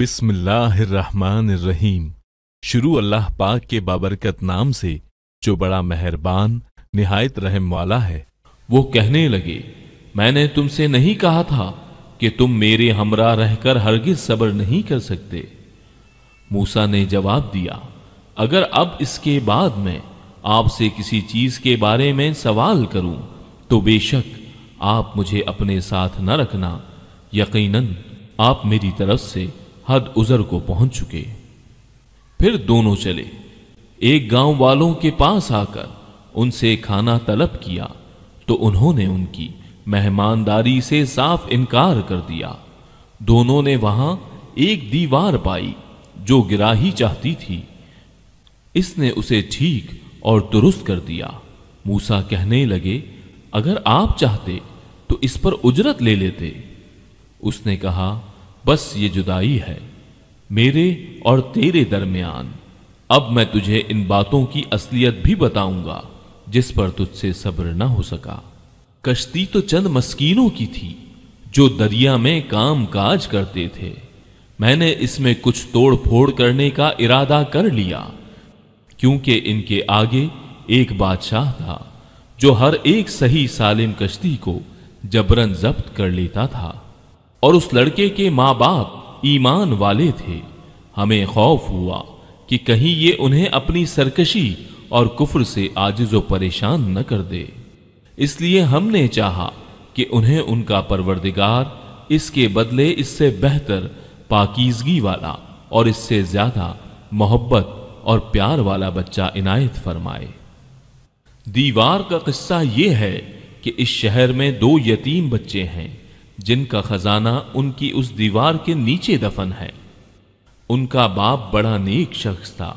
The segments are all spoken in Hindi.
बिस्मिल्लाहिर्रहमानिर्रहीम शुरू अल्लाह पाक के बाबरकत नाम से जो बड़ा मेहरबान निहायत रहम वाला है वो कहने लगे मैंने तुमसे नहीं कहा था कि तुम मेरे हमरा रहकर हरगिज सब्र नहीं कर सकते मूसा ने जवाब दिया अगर अब इसके बाद मैं आपसे किसी चीज के बारे में सवाल करूं तो बेशक आप मुझे अपने साथ न रखना यकीनन आप मेरी तरफ से हद उजर को पहुंच चुके फिर दोनों चले एक गांव वालों के पास आकर उनसे खाना तलब किया तो उन्होंने उनकी मेहमानदारी से साफ इनकार कर दिया दोनों ने वहां एक दीवार पाई जो गिरा ही चाहती थी इसने उसे ठीक और दुरुस्त कर दिया मूसा कहने लगे अगर आप चाहते तो इस पर उजरत ले लेते उसने कहा बस ये जुदाई है मेरे और तेरे दरमियान अब मैं तुझे इन बातों की असलियत भी बताऊंगा जिस पर तुझसे सब्र ना हो सका कश्ती तो चंद मस्कीनों की थी जो दरिया में काम काज करते थे मैंने इसमें कुछ तोड़ फोड़ करने का इरादा कर लिया क्योंकि इनके आगे एक बादशाह था जो हर एक सही सालिम कश्ती को जबरन जब्त कर लेता था और उस लड़के के माँ बाप ईमान वाले थे हमें खौफ हुआ कि कहीं ये उन्हें अपनी सरकशी और कुफर से आजिज व परेशान न कर दे इसलिए हमने चाहा कि उन्हें उनका परवरदिगार इसके बदले इससे बेहतर पाकिजगी वाला और इससे ज्यादा मोहब्बत और प्यार वाला बच्चा इनायत फरमाए दीवार का किस्सा यह है कि इस शहर में दो यतीम बच्चे हैं जिनका खजाना उनकी उस दीवार के नीचे दफन है उनका बाप बड़ा नेक शख्स था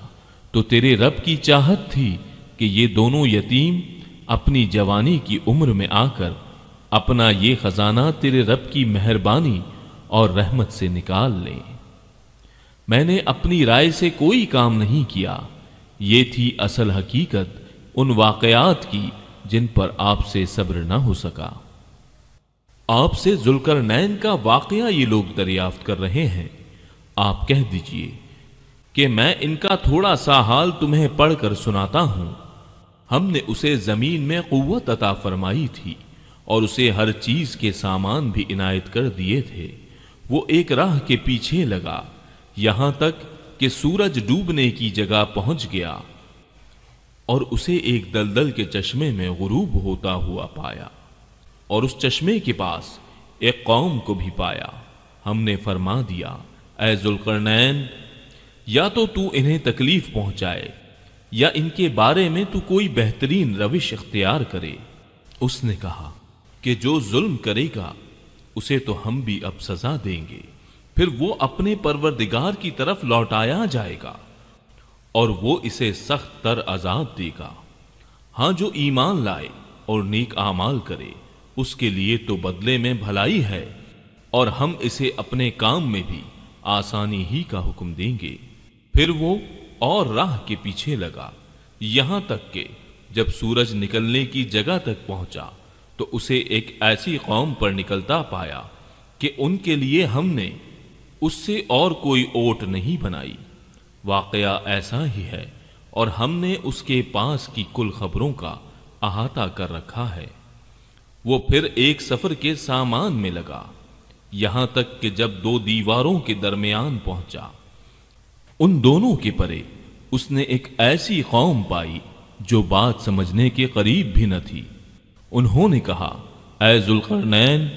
तो तेरे रब की चाहत थी कि ये दोनों यतीम अपनी जवानी की उम्र में आकर अपना ये खजाना तेरे रब की मेहरबानी और रहमत से निकाल लें मैंने अपनी राय से कोई काम नहीं किया ये थी असल हकीकत उन वाकयात की जिन पर आपसे सब्र ना हो सका आपसे जुलकर नैन का वाकया ये लोग दरियाफ्त कर रहे हैं आप कह दीजिए कि मैं इनका थोड़ा सा हाल तुम्हें पढ़कर सुनाता हूं हमने उसे जमीन में कुत अता फरमाई थी और उसे हर चीज के सामान भी इनायत कर दिए थे वो एक राह के पीछे लगा यहां तक कि सूरज डूबने की जगह पहुंच गया और उसे एक दलदल के चश्मे में गुरूब होता हुआ पाया और उस चश्मे के पास एक कौम को भी पाया हमने फरमा दिया ऐजुलकरनैन या तो तू इन्हें तकलीफ पहुंचाए या इनके बारे में तू कोई बेहतरीन रविश इख्तियार करे उसने कहा कि जो जुल्म करेगा उसे तो हम भी अब सजा देंगे फिर वो अपने परवरदिगार की तरफ लौटाया जाएगा और वो इसे सख्त तर आजाद देगा हाँ जो ईमान लाए और नेक आमाल करे उसके लिए तो बदले में भलाई है और हम इसे अपने काम में भी आसानी ही का हुक्म देंगे फिर वो और राह के पीछे लगा यहां तक के जब सूरज निकलने की जगह तक पहुंचा तो उसे एक ऐसी कौम पर निकलता पाया कि उनके लिए हमने उससे और कोई ओट नहीं बनाई वाकया ऐसा ही है और हमने उसके पास की कुल खबरों का अहाता कर रखा है वो फिर एक सफर के सामान में लगा यहां तक कि जब दो दीवारों के दरमियान पहुंचा उन दोनों के परे उसने एक ऐसी कौम पाई जो बात समझने के करीब भी न थी उन्होंने कहा ए जुलकरनैन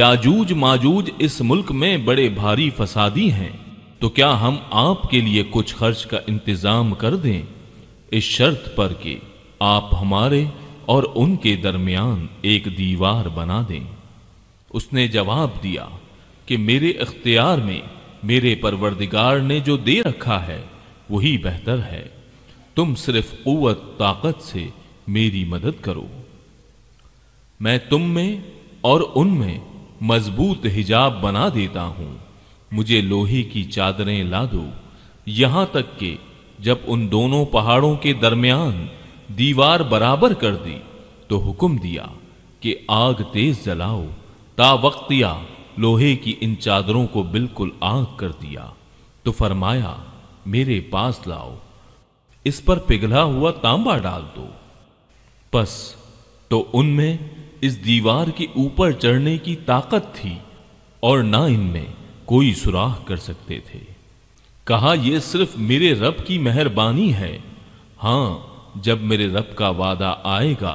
याजूज माजूज इस मुल्क में बड़े भारी फसादी हैं तो क्या हम आपके लिए कुछ खर्च का इंतजाम कर दें इस शर्त पर कि आप हमारे और उनके दरमियान एक दीवार बना दें उसने जवाब दिया कि मेरे इख्तियार में मेरे परवरदिगार ने जो दे रखा है वही बेहतर है तुम सिर्फ कुत ताकत से मेरी मदद करो मैं तुम में और उनमें मजबूत हिजाब बना देता हूं मुझे लोहे की चादरें ला दो यहां तक कि जब उन दोनों पहाड़ों के दरमियान दीवार बराबर कर दी तो हुक्म दिया कि आग तेज जलाओ तावक्तिया लोहे की इन चादरों को बिल्कुल आग कर दिया तो फरमाया मेरे पास लाओ इस पर पिघला हुआ तांबा डाल दो बस तो उनमें इस दीवार के ऊपर चढ़ने की ताकत थी और ना इनमें कोई सुराख कर सकते थे कहा यह सिर्फ मेरे रब की मेहरबानी है हां जब मेरे रब का वादा आएगा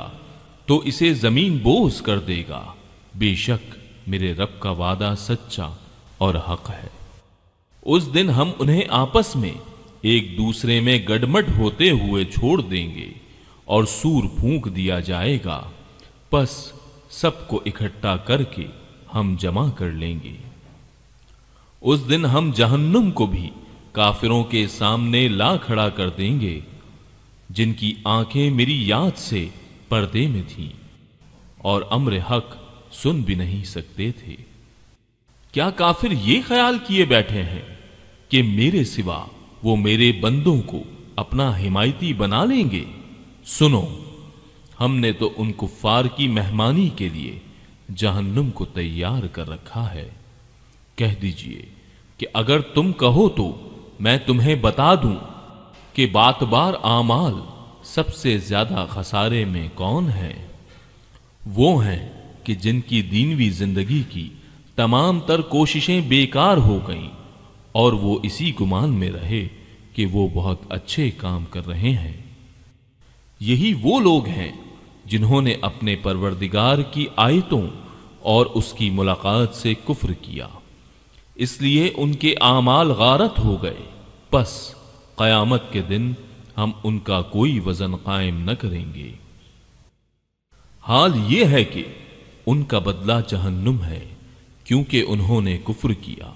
तो इसे जमीन बोझ कर देगा बेशक मेरे रब का वादा सच्चा और हक है उस दिन हम उन्हें आपस में एक दूसरे में गडमट होते हुए छोड़ देंगे और सूर फूंक दिया जाएगा बस सबको इकट्ठा करके हम जमा कर लेंगे उस दिन हम जहन्नुम को भी काफिरों के सामने ला खड़ा कर देंगे जिनकी आंखें मेरी याद से पर्दे में थीं और अम्र हक सुन भी नहीं सकते थे क्या काफिर ये ख्याल किए बैठे हैं कि मेरे सिवा वो मेरे बंदों को अपना हिमायती बना लेंगे सुनो हमने तो उन कुफार की मेहमानी के लिए जहन्नुम को तैयार कर रखा है कह दीजिए कि अगर तुम कहो तो मैं तुम्हें बता दूं कि बार आमाल सबसे ज्यादा खसारे में कौन है वो हैं कि जिनकी दीनवी जिंदगी की तमाम तर कोशिशें बेकार हो गईं और वो इसी गुमान में रहे कि वो बहुत अच्छे काम कर रहे हैं यही वो लोग हैं जिन्होंने अपने परवरदिगार की आयतों और उसकी मुलाकात से कुफ्र किया इसलिए उनके आमाल गारत हो गए बस क़यामत के दिन हम उनका कोई वज़न कायम न करेंगे हाल ये है कि उनका बदला जहन्नुम है क्योंकि उन्होंने कुफर किया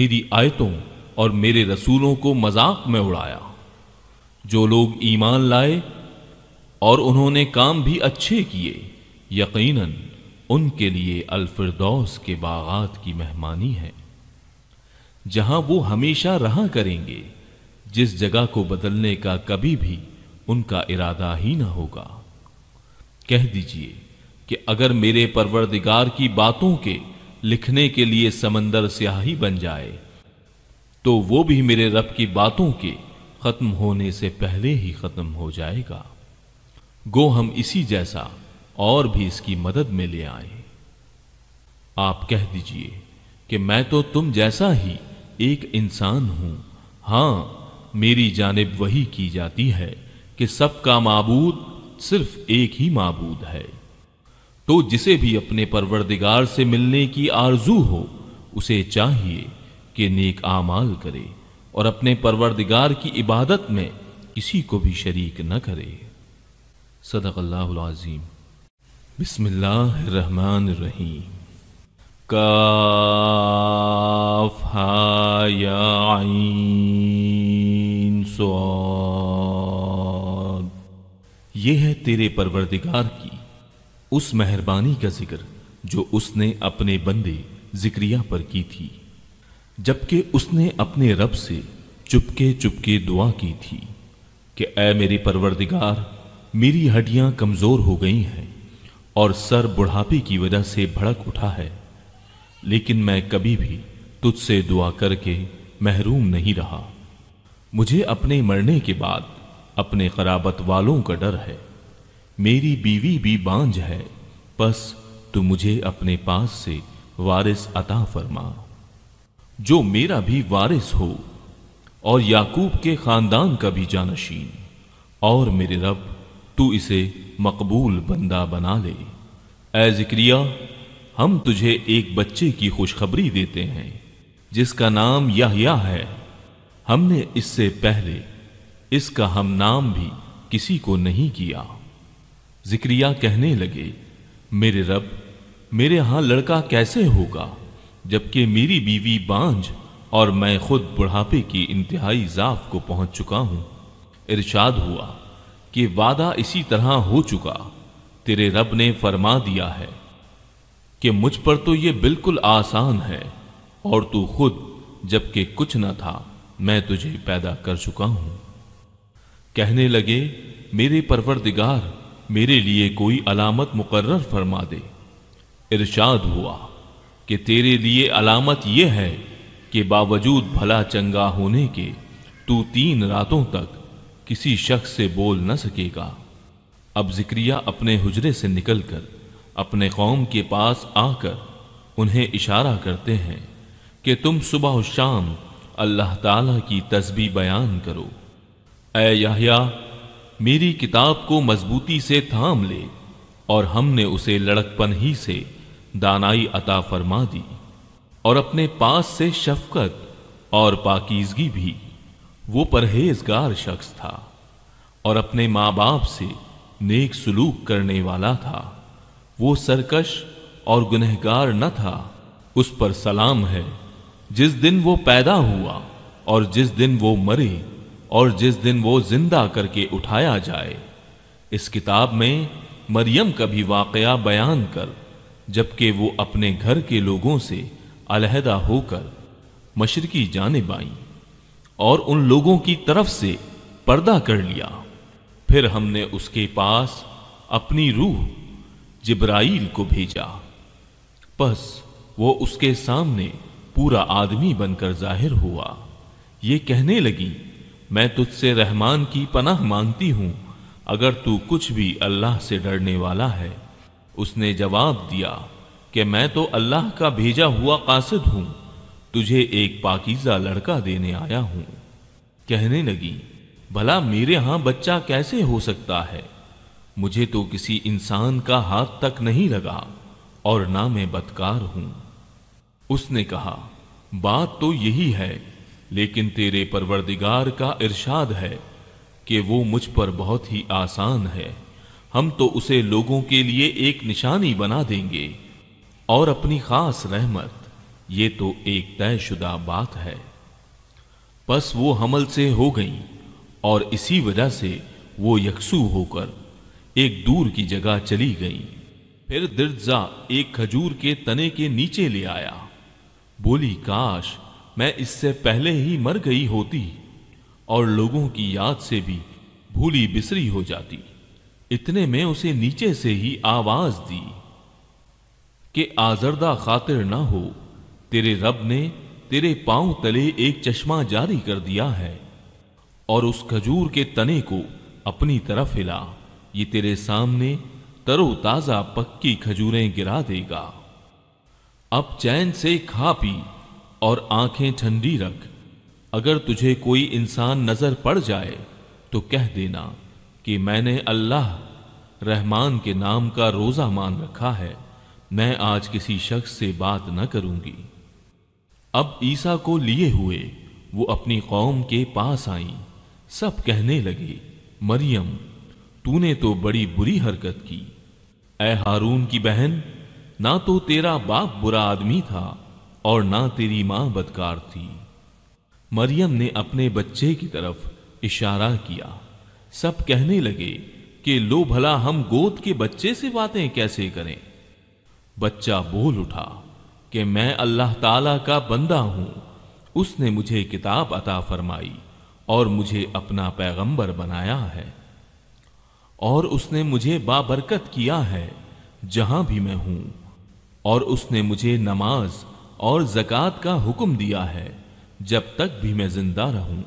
मेरी आयतों और मेरे रसूलों को मजाक में उड़ाया जो लोग ईमान लाए और उन्होंने काम भी अच्छे किए यकीनन उनके लिए अलफरदौस के बागात की मेहमानी है जहां वो हमेशा रहा करेंगे जिस जगह को बदलने का कभी भी उनका इरादा ही ना होगा कह दीजिए कि अगर मेरे परवरदिगार की बातों के लिखने के लिए समंदर स्याही बन जाए तो वो भी मेरे रब की बातों के खत्म होने से पहले ही खत्म हो जाएगा गो हम इसी जैसा और भी इसकी मदद में ले आए आप कह दीजिए कि मैं तो तुम जैसा ही एक इंसान हूं हां मेरी जानब वही की जाती है कि सबका मबूद सिर्फ एक ही मबूद है तो जिसे भी अपने परवरदिगार से मिलने की आरजू हो उसे चाहिए कि नेक आमाल करे और अपने परवरदिगार की इबादत में किसी को भी शरीक न करे सदक़ल्लाज़ीम बिस्मिल्लाहमान रही काफ़ या स्वाद ये है तेरे परवरदिगार की उस मेहरबानी का जिक्र जो उसने अपने बंदे जिक्रिया पर की थी जबकि उसने अपने रब से चुपके चुपके दुआ की थी कि ऐ मेरे परवरदिगार मेरी हड्डियां कमज़ोर हो गई हैं और सर बुढ़ापे की वजह से भड़क उठा है लेकिन मैं कभी भी तुझसे दुआ करके महरूम नहीं रहा मुझे अपने मरने के बाद अपने खराबत वालों का डर है मेरी बीवी भी बांझ है बस तू मुझे अपने पास से वारिस अता फरमा जो मेरा भी वारिस हो और याकूब के खानदान का भी जानशीन और मेरे रब तू इसे मकबूल बंदा बना ले जिक्रिया हम तुझे एक बच्चे की खुशखबरी देते हैं जिसका नाम यह है हमने इससे पहले इसका हम नाम भी किसी को नहीं किया जिक्रिया कहने लगे मेरे रब मेरे यहां लड़का कैसे होगा जबकि मेरी बीवी बांझ और मैं खुद बुढ़ापे की इंतहाई जाफ को पहुंच चुका हूं इरशाद हुआ कि वादा इसी तरह हो चुका तेरे रब ने फरमा दिया है कि मुझ पर तो ये बिल्कुल आसान है और तू खुद जबकि कुछ न था मैं तुझे पैदा कर चुका हूं कहने लगे मेरे परवरदिगार मेरे लिए कोई अलामत मुकर्र फरमा दे इरशाद हुआ कि तेरे लिए अलामत यह है कि बावजूद भला चंगा होने के तू तीन रातों तक किसी शख्स से बोल न सकेगा अब जिक्रिया अपने हुजरे से निकलकर अपने कौम के पास आकर उन्हें इशारा करते हैं कि तुम सुबह शाम अल्लाह ताला की तस्बी बयान करो ए मेरी किताब को मजबूती से थाम ले और हमने उसे लड़कपन ही से दानाई अता फरमा दी और अपने पास से शफकत और पाकिजगी भी वो परहेजगार शख्स था और अपने माँ बाप से नेक सलूक करने वाला था वो सरकश और गुनहगार न था उस पर सलाम है जिस दिन वो पैदा हुआ और जिस दिन वो मरे और जिस दिन वो जिंदा करके उठाया जाए इस किताब में मरियम का भी वाकया बयान कर जबकि वो अपने घर के लोगों से अलहदा होकर मशरकी जाने आई और उन लोगों की तरफ से पर्दा कर लिया फिर हमने उसके पास अपनी रूह जिब्राइल को भेजा बस वो उसके सामने पूरा आदमी बनकर जाहिर हुआ ये कहने लगी मैं तुझसे रहमान की पनाह मांगती हूँ अगर तू कुछ भी अल्लाह से डरने वाला है उसने जवाब दिया कि मैं तो अल्लाह का भेजा हुआ कासिद हूँ तुझे एक पाकिज़ा लड़का देने आया हूँ कहने लगी भला मेरे यहाँ बच्चा कैसे हो सकता है मुझे तो किसी इंसान का हाथ तक नहीं लगा और ना मैं बदकार हूँ उसने कहा बात तो यही है लेकिन तेरे परवरदिगार का इरशाद है कि वो मुझ पर बहुत ही आसान है हम तो उसे लोगों के लिए एक निशानी बना देंगे और अपनी खास रहमत ये तो एक तयशुदा बात है बस वो हमल से हो गई और इसी वजह से वो यकसू होकर एक दूर की जगह चली गई फिर दिर्जा एक खजूर के तने के नीचे ले आया बोली काश मैं इससे पहले ही मर गई होती और लोगों की याद से भी भूली बिसरी हो जाती इतने में उसे नीचे से ही आवाज दी कि आजरदा खातिर ना हो तेरे रब ने तेरे पांव तले एक चश्मा जारी कर दिया है और उस खजूर के तने को अपनी तरफ हिला ये तेरे सामने तरोताजा पक्की खजूरें गिरा देगा अब चैन से खा पी और आंखें ठंडी रख अगर तुझे कोई इंसान नजर पड़ जाए तो कह देना कि मैंने अल्लाह रहमान के नाम का रोजा मान रखा है मैं आज किसी शख्स से बात न करूंगी अब ईसा को लिए हुए वो अपनी कौम के पास आई सब कहने लगे मरियम तूने तो बड़ी बुरी हरकत की ए हारून की बहन ना तो तेरा बाप बुरा आदमी था और ना तेरी मां बदकार थी मरियम ने अपने बच्चे की तरफ इशारा किया सब कहने लगे कि लो भला हम गोद के बच्चे से बातें कैसे करें बच्चा बोल उठा कि मैं अल्लाह ताला का बंदा हूं उसने मुझे किताब अता फरमाई और मुझे अपना पैगंबर बनाया है और उसने मुझे बाबरकत किया है जहां भी मैं हूं और उसने मुझे नमाज और जक़ात का हुक्म दिया है जब तक भी मैं जिंदा रहूं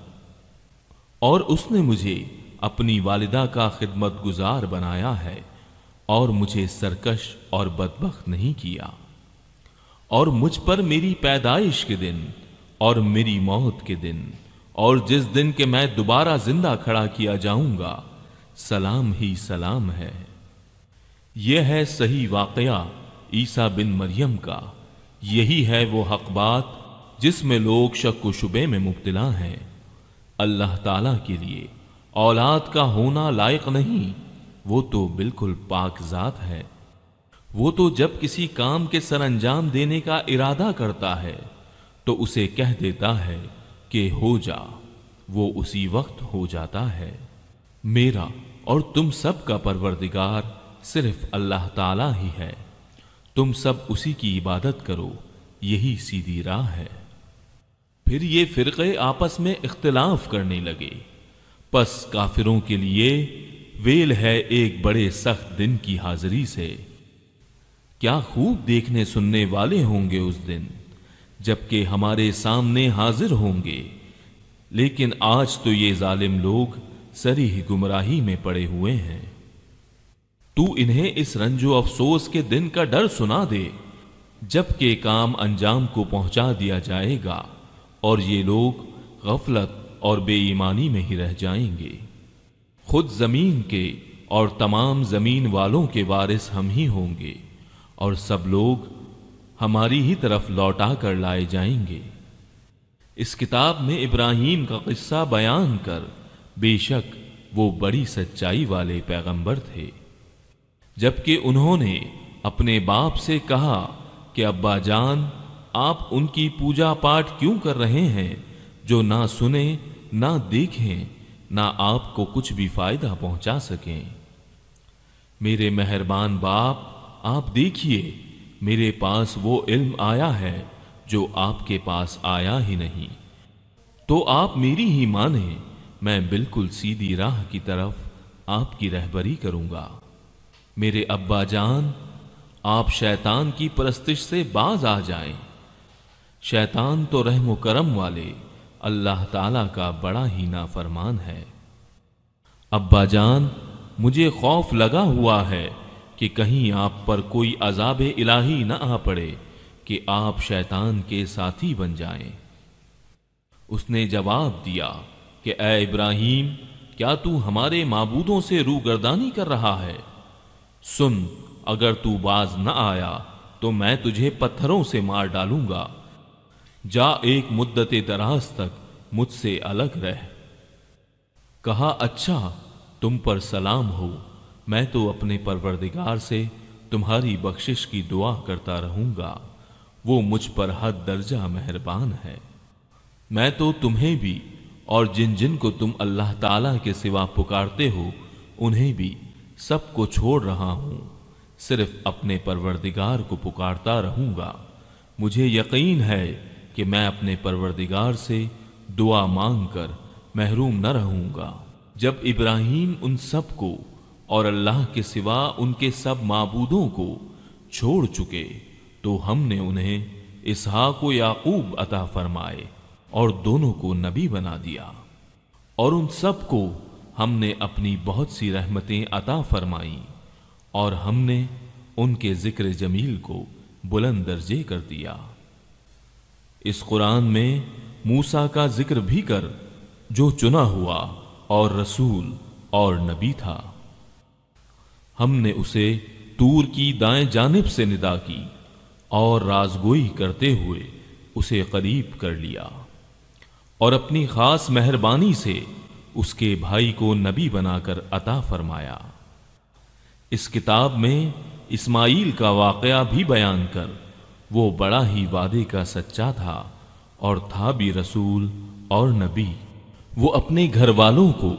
और उसने मुझे अपनी वालिदा का खिदमत गुजार बनाया है और मुझे सरकश और बदबक नहीं किया और मुझ पर मेरी पैदाइश के दिन और मेरी मौत के दिन और जिस दिन के मैं दोबारा जिंदा खड़ा किया जाऊंगा सलाम ही सलाम है यह है सही वाकया ईसा बिन मरियम का यही है वो हक बात जिसमें लोग शक शुबे में मुब्तला हैं अल्लाह ताला के लिए औलाद का होना लायक नहीं वो तो बिल्कुल पाक जात है वो तो जब किसी काम के सर अंजाम देने का इरादा करता है तो उसे कह देता है कि हो जा वो उसी वक्त हो जाता है मेरा और तुम सब का परवरदिगार सिर्फ अल्लाह ताला ही है तुम सब उसी की इबादत करो यही सीधी राह है फिर ये फ़िरक़े आपस में इख्तलाफ करने लगे पस काफिरों के लिए वेल है एक बड़े सख्त दिन की हाजिरी से क्या खूब देखने सुनने वाले होंगे उस दिन जबकि हमारे सामने हाजिर होंगे लेकिन आज तो ये जालिम लोग सरी ही गुमराही में पड़े हुए हैं तू इन्हें इस रंजो अफसोस के दिन का डर सुना दे जबकि काम अंजाम को पहुंचा दिया जाएगा और ये लोग गफलत और बेईमानी में ही रह जाएंगे खुद जमीन के और तमाम जमीन वालों के वारिस हम ही होंगे और सब लोग हमारी ही तरफ लौटा कर लाए जाएंगे इस किताब में इब्राहिम का किस्सा बयान कर बेशक वो बड़ी सच्चाई वाले पैगंबर थे जबकि उन्होंने अपने बाप से कहा कि अब्बा जान आप उनकी पूजा पाठ क्यों कर रहे हैं जो ना सुने ना देखें ना आपको कुछ भी फायदा पहुंचा सकें मेरे मेहरबान बाप आप देखिए मेरे पास वो इल्म आया है जो आपके पास आया ही नहीं तो आप मेरी ही माने मैं बिल्कुल सीधी राह की तरफ आपकी रहबरी करूंगा मेरे अब्बा जान आप शैतान की परस्तिश से बाज आ जाएं। शैतान तो रहम करम वाले अल्लाह ताला का बड़ा ही नाफरमान है अब्बा जान मुझे खौफ लगा हुआ है कि कहीं आप पर कोई अजाब इलाही न आ पड़े कि आप शैतान के साथी बन जाएं। उसने जवाब दिया कि ए इब्राहिम क्या तू हमारे माबूदों से रूगर्दानी कर रहा है सुन अगर तू बाज न आया तो मैं तुझे पत्थरों से मार डालूंगा जा एक मुद्दत दराज तक मुझसे अलग रह कहा अच्छा तुम पर सलाम हो मैं तो अपने परवरदिगार से तुम्हारी बख्शिश की दुआ करता रहूंगा वो मुझ पर हद दर्जा मेहरबान है मैं तो तुम्हें भी और जिन जिन को तुम अल्लाह ताला के सिवा पुकारते हो उन्हें भी सब को छोड़ रहा हूं सिर्फ अपने परवरदिगार को पुकारता रहूंगा मुझे यकीन है कि मैं अपने परवरदिगार से दुआ मांगकर महरूम न रहूंगा जब इब्राहिम उन सब को और अल्लाह के सिवा उनके सब माबूदों को छोड़ चुके तो हमने उन्हें इसहा को याकूब अता फरमाए और दोनों को नबी बना दिया और उन सब को हमने अपनी बहुत सी रहमतें अता फरमाई और हमने उनके ज़िक्र जमील को बुलंद दर्जे कर दिया इस कुरान में मूसा का जिक्र भी कर जो चुना हुआ और रसूल और नबी था हमने उसे तूर की दाएं जानब से निदा की और राजगोई करते हुए उसे करीब कर लिया और अपनी खास मेहरबानी से उसके भाई को नबी बनाकर अता फरमाया इस किताब में इस्माइल का वाकया भी बयान कर वो बड़ा ही वादे का सच्चा था और था भी रसूल और नबी वो अपने घर वालों को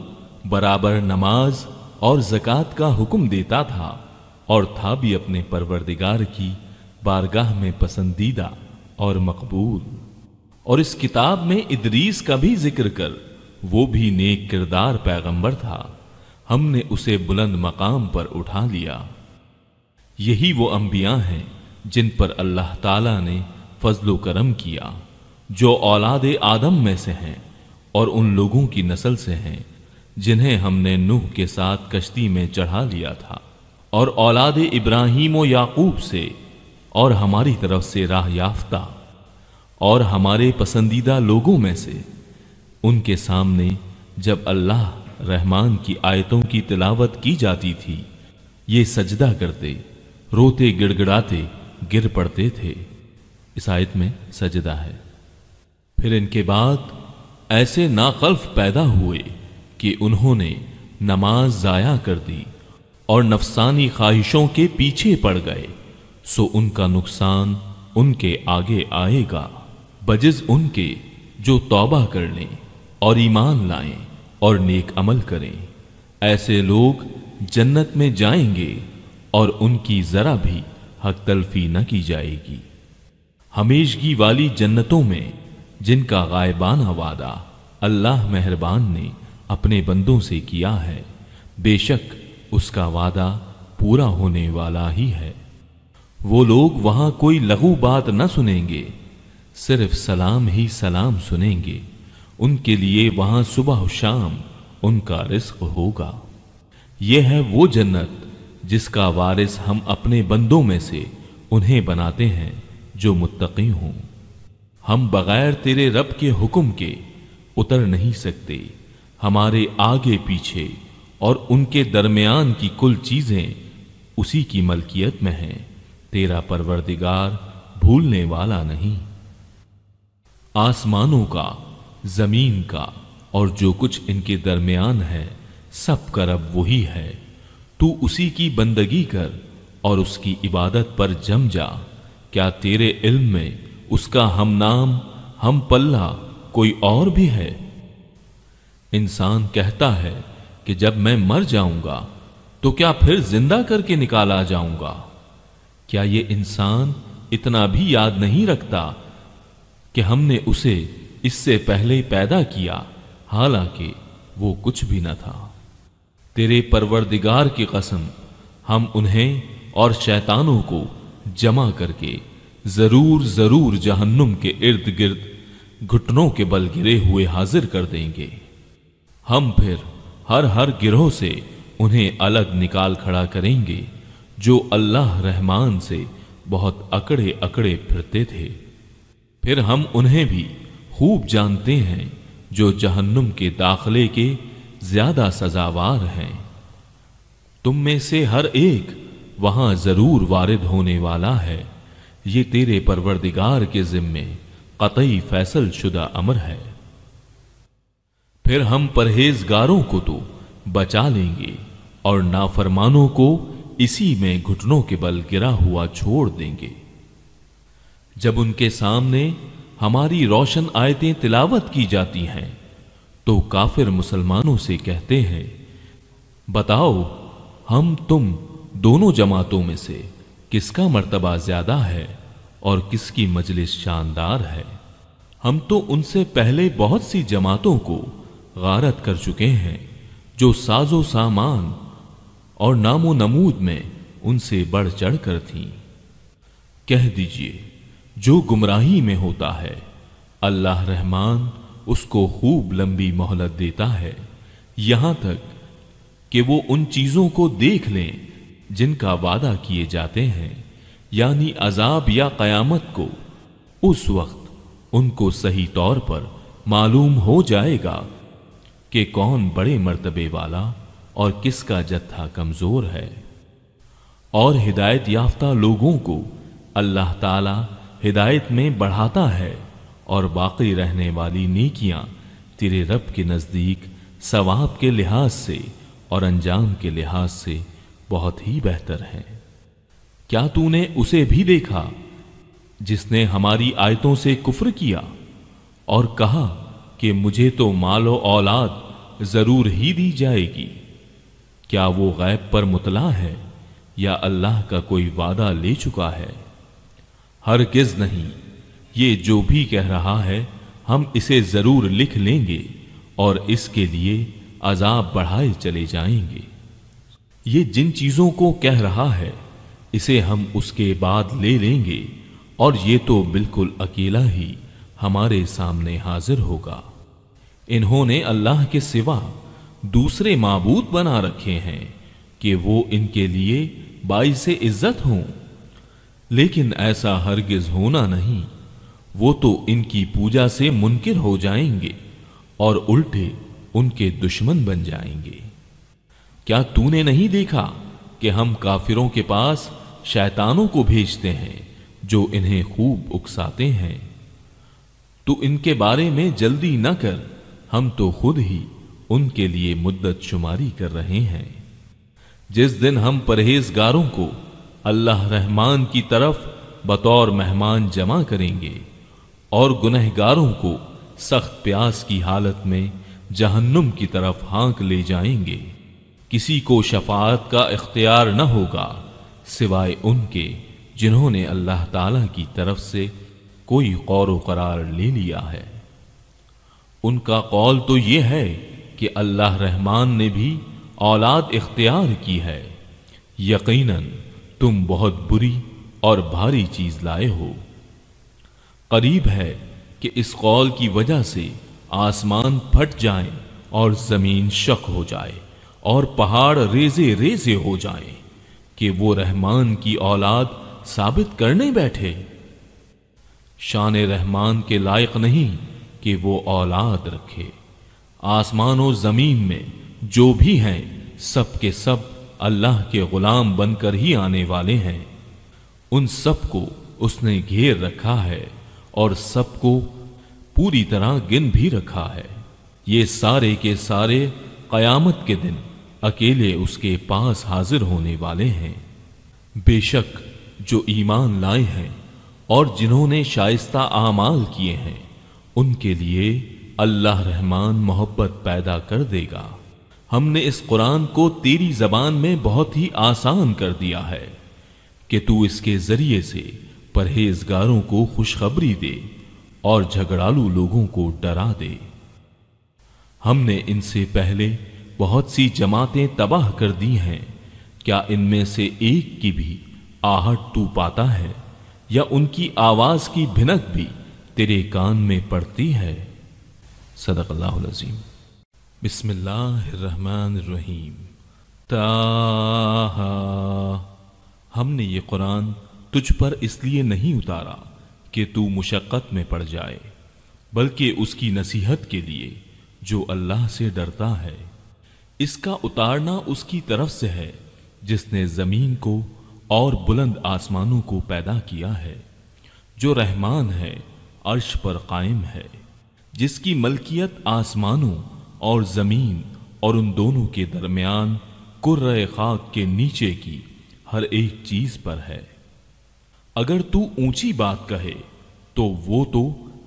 बराबर नमाज और जक़ात का हुक्म देता था और था भी अपने परवरदिगार की बारगाह में पसंदीदा और मकबूल और इस किताब में इदरीस का भी जिक्र कर वो भी नेक किरदार पैगंबर था हमने उसे बुलंद मकाम पर उठा लिया यही वो अंबिया हैं जिन पर अल्लाह ताला ने फजलो करम किया जो औलाद आदम में से हैं और उन लोगों की नस्ल से हैं जिन्हें हमने नूह के साथ कश्ती में चढ़ा लिया था और औलाद इब्राहिम याकूब से और हमारी तरफ से राह याफ्ता और हमारे पसंदीदा लोगों में से उनके सामने जब अल्लाह रहमान की आयतों की तिलावत की जाती थी ये सजदा करते रोते गिड़गिड़ाते गिर पड़ते थे इस आयत में सजदा है फिर इनके बाद ऐसे नाकल्फ पैदा हुए कि उन्होंने नमाज ज़ाया कर दी और नफसानी ख्वाहिशों के पीछे पड़ गए सो उनका नुकसान उनके आगे आएगा बजिज उनके जो तौबा कर लें और ईमान लाएं और नेक अमल करें ऐसे लोग जन्नत में जाएंगे और उनकी ज़रा भी हक तलफी न की जाएगी हमेशगी वाली जन्नतों में जिनका गायबाना वादा अल्लाह मेहरबान ने अपने बंदों से किया है बेशक उसका वादा पूरा होने वाला ही है वो लोग वहां कोई लघु बात न सुनेंगे सिर्फ सलाम ही सलाम सुनेंगे उनके लिए वहां सुबह शाम उनका रिस्क होगा यह है वो जन्नत जिसका वारिस हम अपने बंदों में से उन्हें बनाते हैं जो मुत्तकी हों हम बगैर तेरे रब के हुक्म के उतर नहीं सकते हमारे आगे पीछे और उनके दरमियान की कुल चीजें उसी की मलकियत में हैं तेरा परवरदिगार भूलने वाला नहीं आसमानों का ज़मीन का और जो कुछ इनके दरमियान है सब कर अब वही है तू उसी की बंदगी कर और उसकी इबादत पर जम जा क्या तेरे इल्म में उसका हम नाम हम पल्ला कोई और भी है इंसान कहता है कि जब मैं मर जाऊंगा तो क्या फिर जिंदा करके निकाला जाऊंगा क्या ये इंसान इतना भी याद नहीं रखता कि हमने उसे इससे पहले पैदा किया हालांकि वो कुछ भी न था तेरे परवरदिगार की कसम हम उन्हें और शैतानों को जमा करके जरूर जरूर जहन्नुम के इर्द गिर्द घुटनों के बल गिरे हुए हाजिर कर देंगे हम फिर हर हर गिरोह से उन्हें अलग निकाल खड़ा करेंगे जो अल्लाह रहमान से बहुत अकड़े अकड़े फिरते थे फिर हम उन्हें भी खूब जानते हैं जो जहन्नुम के दाखले के ज्यादा सजावार हैं तुम में से हर एक वहां जरूर वारिद होने वाला है ये तेरे परवरदिगार के जिम्मे कतई फैसल शुदा अमर है फिर हम परहेजगारों को तो बचा लेंगे और नाफरमानों को इसी में घुटनों के बल गिरा हुआ छोड़ देंगे जब उनके सामने हमारी रोशन आयतें तिलावत की जाती हैं तो काफिर मुसलमानों से कहते हैं बताओ हम तुम दोनों जमातों में से किसका मर्तबा ज्यादा है और किसकी मजलिस शानदार है हम तो उनसे पहले बहुत सी जमातों को गारत कर चुके हैं जो साजो सामान और नामो नमूद में उनसे बढ़ चढ़ कर थी कह दीजिए जो गुमराही में होता है अल्लाह रहमान उसको खूब लंबी मोहलत देता है यहां तक कि वो उन चीजों को देख लें जिनका वादा किए जाते हैं यानी अजाब या कयामत को उस वक्त उनको सही तौर पर मालूम हो जाएगा कि कौन बड़े मर्तबे वाला और किसका जत्था कमजोर है और हिदायत याफ्ता लोगों को अल्लाह ताला हिदायत में बढ़ाता है और बाकी रहने वाली नेकियां तेरे रब के नज़दीक सवाब के लिहाज से और अंजाम के लिहाज से बहुत ही बेहतर हैं क्या तूने उसे भी देखा जिसने हमारी आयतों से कुफ्र किया और कहा कि मुझे तो मालो औलाद ज़रूर ही दी जाएगी क्या वो गैब पर मुतला है या अल्लाह का कोई वादा ले चुका है हरगिज नहीं ये जो भी कह रहा है हम इसे जरूर लिख लेंगे और इसके लिए अजाब बढ़ाए चले जाएंगे ये जिन चीजों को कह रहा है इसे हम उसके बाद ले लेंगे और ये तो बिल्कुल अकेला ही हमारे सामने हाजिर होगा इन्होंने अल्लाह के सिवा दूसरे माबूद बना रखे हैं कि वो इनके लिए बाई से इज्जत हों लेकिन ऐसा हरगिज होना नहीं वो तो इनकी पूजा से मुनकिर हो जाएंगे और उल्टे उनके दुश्मन बन जाएंगे क्या तूने नहीं देखा कि हम काफिरों के पास शैतानों को भेजते हैं जो इन्हें खूब उकसाते हैं तू इनके बारे में जल्दी न कर हम तो खुद ही उनके लिए मुद्दत शुमारी कर रहे हैं जिस दिन हम परहेजगारों को अल्लाह रहमान की तरफ बतौर मेहमान जमा करेंगे और गुनहगारों को सख्त प्यास की हालत में जहन्नुम की तरफ हाँक ले जाएंगे किसी को शफात का इख्तियार न होगा सिवाय उनके जिन्होंने अल्लाह ताला की तरफ से कोई गौर करार ले लिया है उनका कौल तो ये है कि अल्लाह रहमान ने भी औलाद इख्तियार की है यकीनन तुम बहुत बुरी और भारी चीज लाए हो करीब है कि इस कौल की वजह से आसमान फट जाए और जमीन शक हो जाए और पहाड़ रेजे रेजे हो जाए कि वो रहमान की औलाद साबित करने बैठे शान रहमान के लायक नहीं कि वो औलाद रखे आसमान और जमीन में जो भी हैं सब के सब अल्लाह के गुलाम बनकर ही आने वाले हैं उन सबको उसने घेर रखा है और सबको पूरी तरह गिन भी रखा है ये सारे के सारे कयामत के दिन अकेले उसके पास हाजिर होने वाले हैं बेशक जो ईमान लाए हैं और जिन्होंने शाइस्ता आमाल किए हैं उनके लिए अल्लाह रहमान मोहब्बत पैदा कर देगा हमने इस कुरान को तेरी जबान में बहुत ही आसान कर दिया है कि तू इसके जरिए से परहेजगारों को खुशखबरी दे और झगड़ालू लोगों को डरा दे हमने इनसे पहले बहुत सी जमातें तबाह कर दी हैं क्या इनमें से एक की भी आहट तू पाता है या उनकी आवाज की भिनक भी तेरे कान में पड़ती है सदक अल्लाह बिस्मिल्लाहिर्रहमानिर्रहीम ताहा हमने ये कुरान तुझ पर इसलिए नहीं उतारा कि तू मुशक्क़त में पड़ जाए बल्कि उसकी नसीहत के लिए जो अल्लाह से डरता है इसका उतारना उसकी तरफ से है जिसने ज़मीन को और बुलंद आसमानों को पैदा किया है जो रहमान है अर्श पर कायम है जिसकी मलकियत आसमानों और ज़मीन और उन दोनों के दरमियान कुर्र खाक के नीचे की हर एक चीज पर है अगर तू ऊंची बात कहे तो वो तो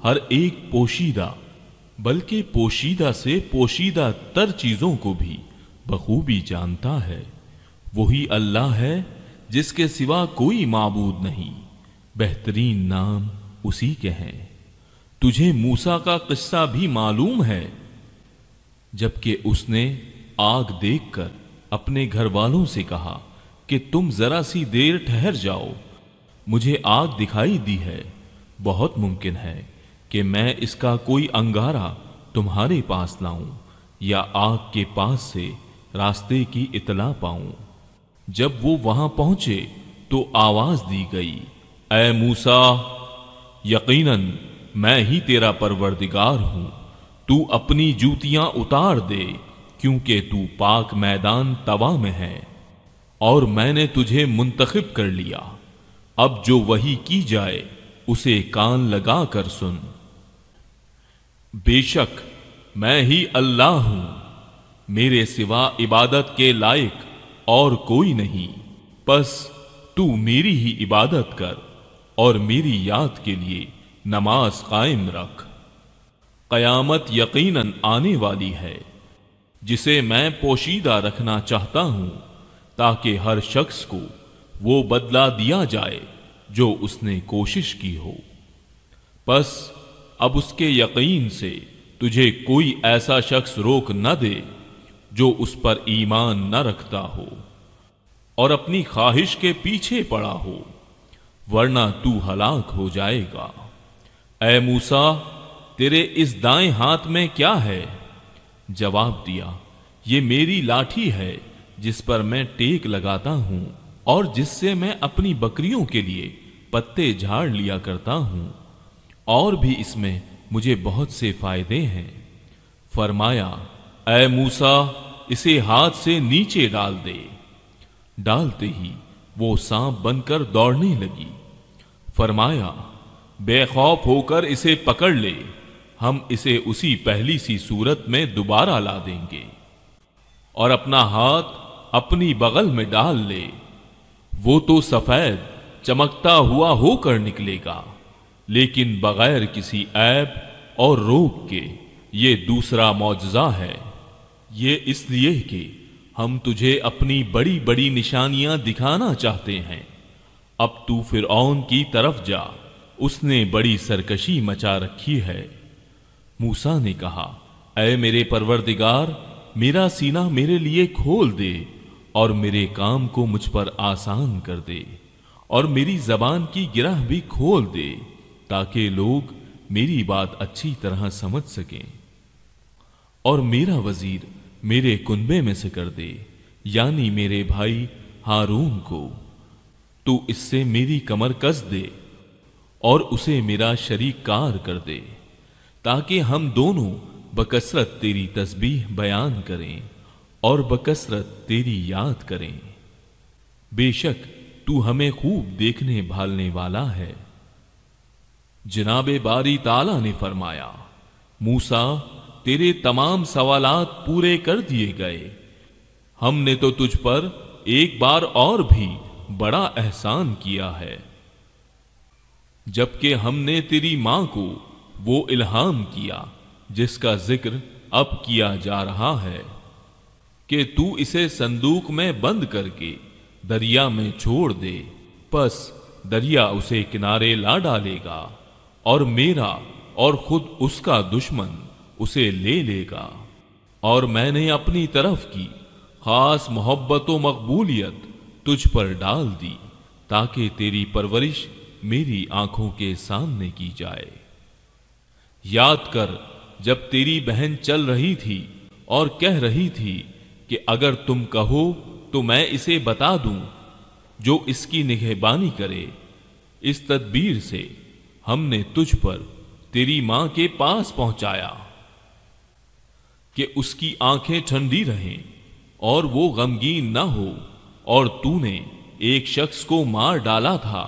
हर एक पोशीदा बल्कि पोशीदा से पोशीदा तर चीजों को भी बखूबी जानता है वही अल्लाह है जिसके सिवा कोई माबूद नहीं बेहतरीन नाम उसी के हैं तुझे मूसा का किस्सा भी मालूम है जबकि उसने आग देखकर अपने घर वालों से कहा कि तुम जरा सी देर ठहर जाओ मुझे आग दिखाई दी है बहुत मुमकिन है कि मैं इसका कोई अंगारा तुम्हारे पास लाऊं या आग के पास से रास्ते की इतला पाऊं जब वो वहां पहुंचे तो आवाज दी गई ए मूसा यकीनन मैं ही तेरा परवरदिगार हूं तू अपनी जूतियां उतार दे क्योंकि तू पाक मैदान तवा में है और मैंने तुझे मुंतखब कर लिया अब जो वही की जाए उसे कान लगा कर सुन बेशक मैं ही अल्लाह हूं मेरे सिवा इबादत के लायक और कोई नहीं बस तू मेरी ही इबादत कर और मेरी याद के लिए नमाज कायम रख कयामत यकीनन आने वाली है जिसे मैं पोशीदा रखना चाहता हूं ताकि हर शख्स को वो बदला दिया जाए जो उसने कोशिश की हो बस अब उसके यकीन से तुझे कोई ऐसा शख्स रोक न दे जो उस पर ईमान न रखता हो और अपनी ख्वाहिश के पीछे पड़ा हो वरना तू हलाक हो जाएगा ए मूसा तेरे इस दाएं हाथ में क्या है जवाब दिया ये मेरी लाठी है जिस पर मैं टेक लगाता हूं और जिससे मैं अपनी बकरियों के लिए पत्ते झाड़ लिया करता हूं और भी इसमें मुझे बहुत से फायदे हैं फरमाया ऐ मूसा इसे हाथ से नीचे डाल दे डालते ही वो सांप बनकर दौड़ने लगी फरमाया बेखौफ होकर इसे पकड़ ले हम इसे उसी पहली सी सूरत में दोबारा ला देंगे और अपना हाथ अपनी बगल में डाल ले वो तो सफेद चमकता हुआ होकर निकलेगा लेकिन बगैर किसी ऐप और रोग के ये दूसरा मुआजा है ये इसलिए कि हम तुझे अपनी बड़ी बड़ी निशानियां दिखाना चाहते हैं अब तू फिर की तरफ जा उसने बड़ी सरकशी मचा रखी है मूसा ने कहा अय मेरे परवरदिगार मेरा सीना मेरे लिए खोल दे और मेरे काम को मुझ पर आसान कर दे और मेरी जबान की गिरह भी खोल दे ताकि लोग मेरी बात अच्छी तरह समझ सकें और मेरा वजीर मेरे कुनबे में से कर दे यानी मेरे भाई हारून को तू इससे मेरी कमर कस दे और उसे मेरा शरीकार कर दे ताकि हम दोनों बकसरत तेरी तस्बीह बयान करें और बकसरत तेरी याद करें बेशक तू हमें खूब देखने भालने वाला है जनाब बारी ताला ने फरमाया मूसा तेरे तमाम सवालात पूरे कर दिए गए हमने तो तुझ पर एक बार और भी बड़ा एहसान किया है जबकि हमने तेरी मां को वो इल्हाम किया जिसका जिक्र अब किया जा रहा है कि तू इसे संदूक में बंद करके दरिया में छोड़ दे बस दरिया उसे किनारे ला डालेगा और मेरा और खुद उसका दुश्मन उसे ले लेगा और मैंने अपनी तरफ की खास मोहब्बत मकबूलियत तुझ पर डाल दी ताकि तेरी परवरिश मेरी आंखों के सामने की जाए याद कर जब तेरी बहन चल रही थी और कह रही थी कि अगर तुम कहो तो मैं इसे बता दूं जो इसकी निगहबानी करे इस तदबीर से हमने तुझ पर तेरी मां के पास पहुंचाया कि उसकी आंखें ठंडी रहें और वो गमगीन ना हो और तूने एक शख्स को मार डाला था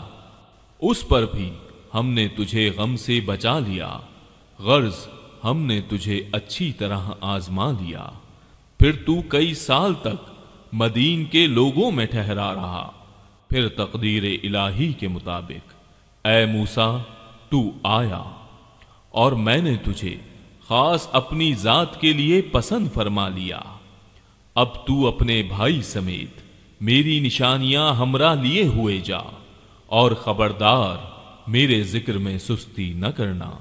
उस पर भी हमने तुझे गम से बचा लिया गर्ज हमने तुझे अच्छी तरह आजमा लिया फिर तू कई साल तक मदीन के लोगों में ठहरा रहा फिर तकदीर इलाही के मुताबिक ए मूसा तू आया और मैंने तुझे खास अपनी जात के लिए पसंद फरमा लिया अब तू अपने भाई समेत मेरी निशानियां हमरा लिए हुए जा और खबरदार मेरे जिक्र में सुस्ती न करना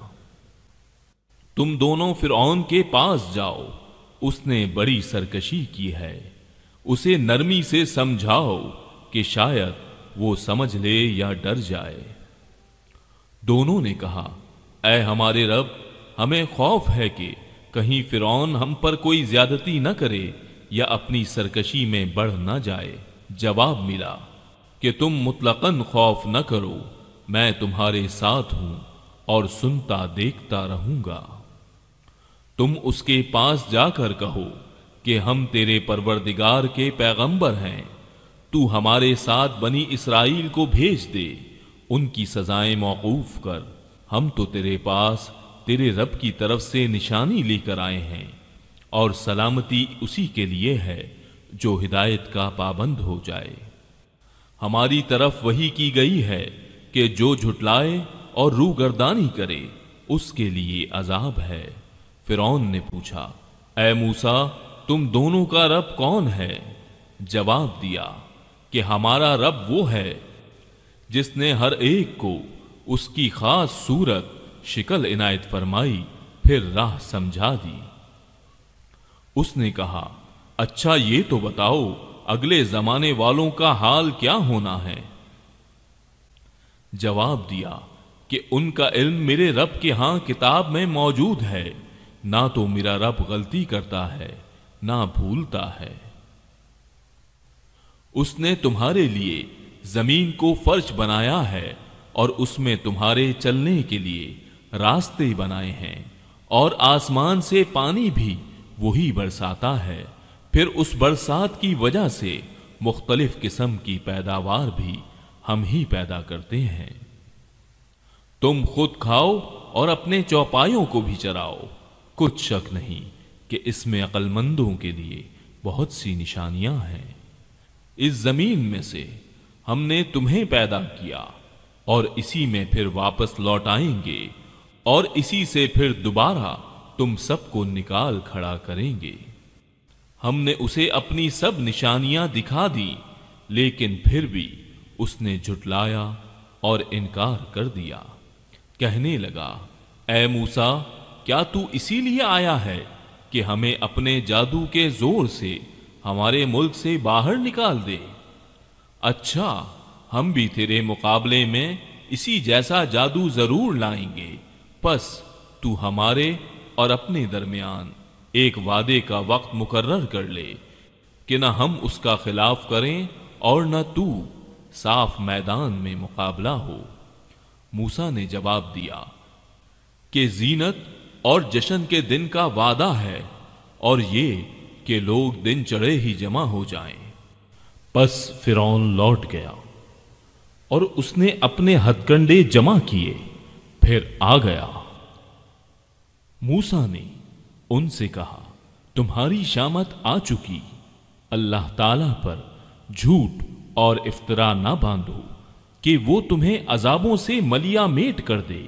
तुम दोनों फिरौन के पास जाओ उसने बड़ी सरकशी की है उसे नरमी से समझाओ कि शायद वो समझ ले या डर जाए दोनों ने कहा ऐ हमारे रब हमें खौफ है कि कहीं फिरौन हम पर कोई ज्यादती न करे या अपनी सरकशी में बढ़ न जाए जवाब मिला कि तुम मुतलकन खौफ न करो मैं तुम्हारे साथ हूं और सुनता देखता रहूंगा तुम उसके पास जाकर कहो कि हम तेरे परवरदिगार के पैगंबर हैं तू हमारे साथ बनी इसराइल को भेज दे उनकी सजाएं मौकूफ कर हम तो तेरे पास तेरे रब की तरफ से निशानी लेकर आए हैं और सलामती उसी के लिए है जो हिदायत का पाबंद हो जाए हमारी तरफ वही की गई है कि जो झुटलाए और रूगर्दानी करे उसके लिए अजाब है फिरौन ने पूछा ए मूसा तुम दोनों का रब कौन है जवाब दिया कि हमारा रब वो है जिसने हर एक को उसकी खास सूरत शिकल इनायत फरमाई फिर राह समझा दी उसने कहा अच्छा ये तो बताओ अगले जमाने वालों का हाल क्या होना है जवाब दिया कि उनका इल्म मेरे रब के हां किताब में मौजूद है ना तो मेरा रब गलती करता है ना भूलता है उसने तुम्हारे लिए जमीन को फर्श बनाया है और उसमें तुम्हारे चलने के लिए रास्ते बनाए हैं और आसमान से पानी भी वही बरसाता है फिर उस बरसात की वजह से मुख्तलिफ किस्म की पैदावार भी हम ही पैदा करते हैं तुम खुद खाओ और अपने चौपायों को भी चराओ कुछ शक नहीं कि इसमें अक्लमंदों के लिए बहुत सी निशानियां हैं इस जमीन में से हमने तुम्हें पैदा किया और इसी में फिर वापस लौट आएंगे और इसी से फिर दोबारा तुम सबको निकाल खड़ा करेंगे हमने उसे अपनी सब निशानियां दिखा दी लेकिन फिर भी उसने झुटलाया और इनकार कर दिया कहने लगा ए मूसा क्या तू इसीलिए आया है कि हमें अपने जादू के जोर से हमारे मुल्क से बाहर निकाल दे अच्छा हम भी तेरे मुकाबले में इसी जैसा जादू जरूर लाएंगे बस तू हमारे और अपने दरमियान एक वादे का वक्त मुकर्र कर ले कि न हम उसका खिलाफ करें और न तू साफ मैदान में मुकाबला हो मूसा ने जवाब दिया कि जीनत और जशन के दिन का वादा है और ये के लोग दिन चढ़े ही जमा हो जाएं। बस फिरौन लौट गया और उसने अपने हथकंडे जमा किए फिर आ गया मूसा ने उनसे कहा तुम्हारी शामत आ चुकी अल्लाह ताला पर झूठ और इफ्तरा ना बांधो कि वो तुम्हें अजाबों से मलिया मेट कर दे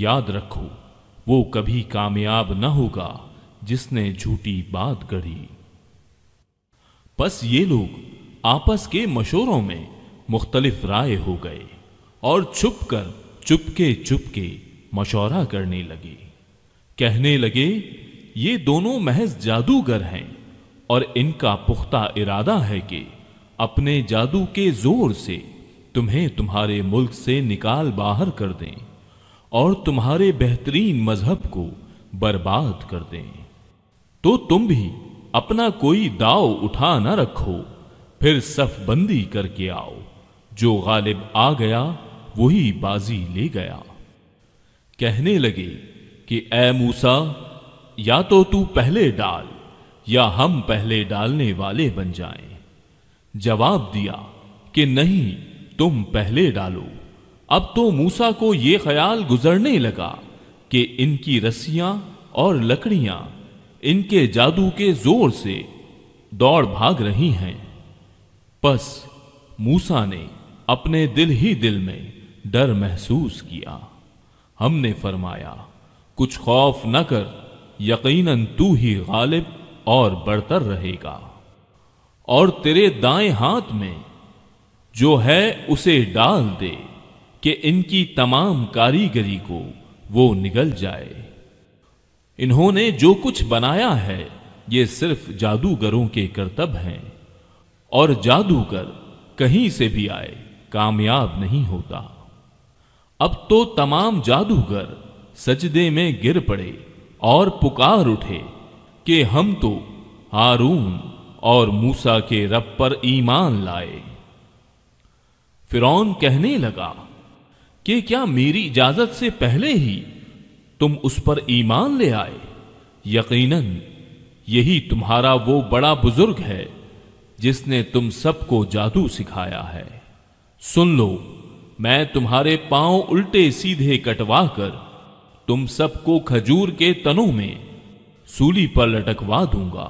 याद रखो वो कभी कामयाब न होगा जिसने झूठी बात गढ़ी बस ये लोग आपस के मशोरों में मुख्तलिफ राय हो गए और छुप कर चुपके चुपके मशौरा करने लगे कहने लगे ये दोनों महज जादूगर हैं और इनका पुख्ता इरादा है कि अपने जादू के जोर से तुम्हें तुम्हारे मुल्क से निकाल बाहर कर दें और तुम्हारे बेहतरीन मजहब को बर्बाद कर दें तो तुम भी अपना कोई दाव उठा न रखो फिर सफबंदी करके आओ जो गालिब आ गया वही बाजी ले गया कहने लगे कि ए मूसा या तो तू पहले डाल या हम पहले डालने वाले बन जाएं। जवाब दिया कि नहीं तुम पहले डालो अब तो मूसा को यह ख्याल गुजरने लगा कि इनकी रस्सियां और लकड़ियां इनके जादू के जोर से दौड़ भाग रही हैं बस मूसा ने अपने दिल ही दिल में डर महसूस किया हमने फरमाया कुछ खौफ न कर यकीनन तू ही गालिब और बढ़तर रहेगा और तेरे दाएं हाथ में जो है उसे डाल दे कि इनकी तमाम कारीगरी को वो निगल जाए इन्होंने जो कुछ बनाया है ये सिर्फ जादूगरों के कर्तव्य हैं और जादूगर कहीं से भी आए कामयाब नहीं होता अब तो तमाम जादूगर सजदे में गिर पड़े और पुकार उठे कि हम तो हारून और मूसा के रब पर ईमान लाए फिरौन कहने लगा कि क्या मेरी इजाजत से पहले ही तुम उस पर ईमान ले आए यकीनन यही तुम्हारा वो बड़ा बुजुर्ग है जिसने तुम सबको जादू सिखाया है सुन लो मैं तुम्हारे पांव उल्टे सीधे कटवा कर तुम सबको खजूर के तनों में सूली पर लटकवा दूंगा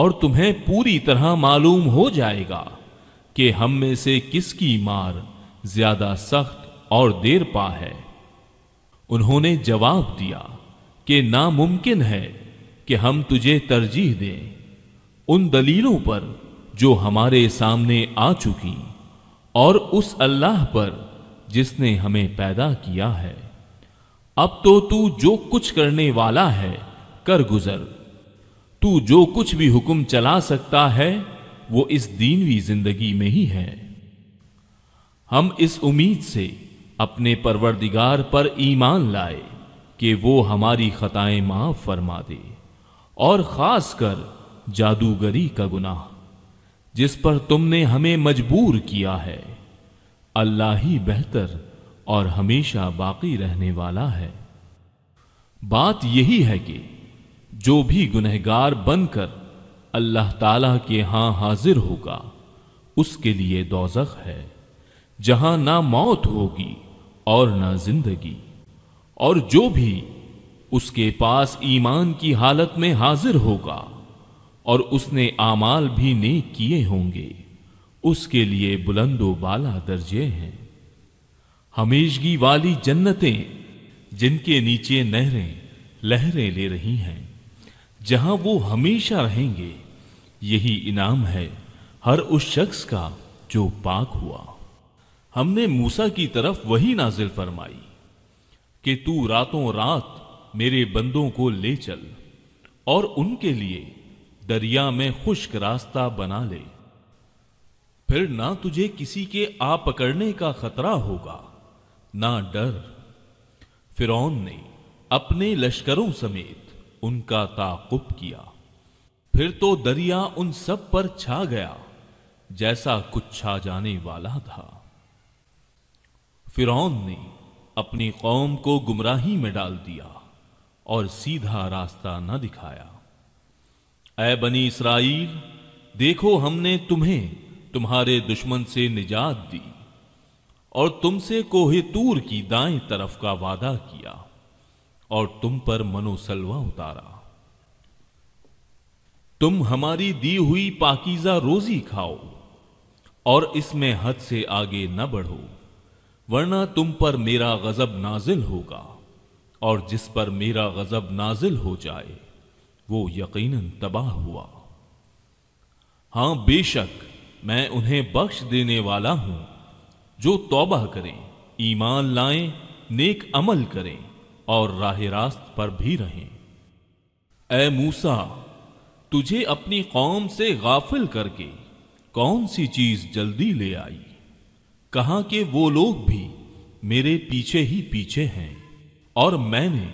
और तुम्हें पूरी तरह मालूम हो जाएगा कि हम में से किसकी मार ज्यादा सख्त और देर पा है उन्होंने जवाब दिया कि नामुमकिन है कि हम तुझे तरजीह दें उन दलीलों पर जो हमारे सामने आ चुकी और उस अल्लाह पर जिसने हमें पैदा किया है अब तो तू जो कुछ करने वाला है कर गुजर तू जो कुछ भी हुक्म चला सकता है वो इस दीनवी जिंदगी में ही है हम इस उम्मीद से अपने परवरदिगार पर ईमान लाए कि वो हमारी खताएं माफ फरमा दे और ख़ास कर जादूगरी का गुनाह जिस पर तुमने हमें मजबूर किया है अल्लाह ही बेहतर और हमेशा बाकी रहने वाला है बात यही है कि जो भी गुनहगार बनकर अल्लाह ताला के यहां हाजिर होगा उसके लिए दोजख है जहां ना मौत होगी और न जिंदगी और जो भी उसके पास ईमान की हालत में हाजिर होगा और उसने आमाल भी नेक किए होंगे उसके लिए बुलंदो बाला दर्जे हैं हमेशगी वाली जन्नतें जिनके नीचे नहरें लहरें ले रही हैं जहां वो हमेशा रहेंगे यही इनाम है हर उस शख्स का जो पाक हुआ हमने मूसा की तरफ वही नाजिल फरमाई कि तू रातों रात मेरे बंदों को ले चल और उनके लिए दरिया में खुश्क रास्ता बना ले फिर ना तुझे किसी के आ पकड़ने का खतरा होगा ना डर फिर ने अपने लश्करों समेत उनका ताकुब किया फिर तो दरिया उन सब पर छा गया जैसा कुछ छा जाने वाला था फिरौन ने अपनी कौम को गुमराही में डाल दिया और सीधा रास्ता न दिखाया ऐ बनी इसराइल देखो हमने तुम्हें तुम्हारे दुश्मन से निजात दी और तुमसे कोहेतूर की दाएं तरफ का वादा किया और तुम पर मनोसलवा उतारा तुम हमारी दी हुई पाकीजा रोजी खाओ और इसमें हद से आगे न बढ़ो वरना तुम पर मेरा गजब नाजिल होगा और जिस पर मेरा गजब नाजिल हो जाए वो यकीनन तबाह हुआ हां बेशक मैं उन्हें बख्श देने वाला हूं जो तौबा करें ईमान लाएं नेक अमल करें और राह रास्त पर भी रहें ऐ मूसा तुझे अपनी कौम से गाफिल करके कौन सी चीज जल्दी ले आई कहा कि वो लोग भी मेरे पीछे ही पीछे हैं और मैंने